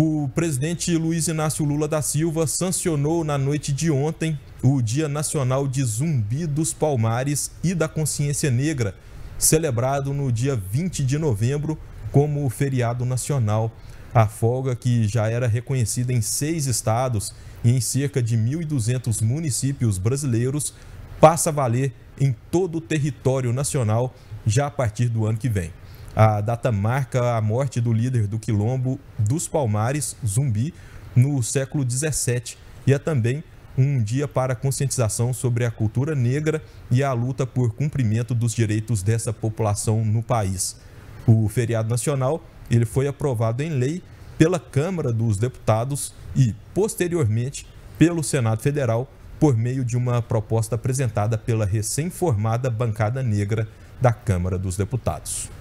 O presidente Luiz Inácio Lula da Silva sancionou na noite de ontem o Dia Nacional de Zumbi dos Palmares e da Consciência Negra, celebrado no dia 20 de novembro como feriado nacional. A folga, que já era reconhecida em seis estados e em cerca de 1.200 municípios brasileiros, passa a valer em todo o território nacional já a partir do ano que vem. A data marca a morte do líder do quilombo dos Palmares, Zumbi, no século XVII e é também um dia para conscientização sobre a cultura negra e a luta por cumprimento dos direitos dessa população no país. O feriado nacional ele foi aprovado em lei pela Câmara dos Deputados e, posteriormente, pelo Senado Federal por meio de uma proposta apresentada pela recém-formada bancada negra da Câmara dos Deputados.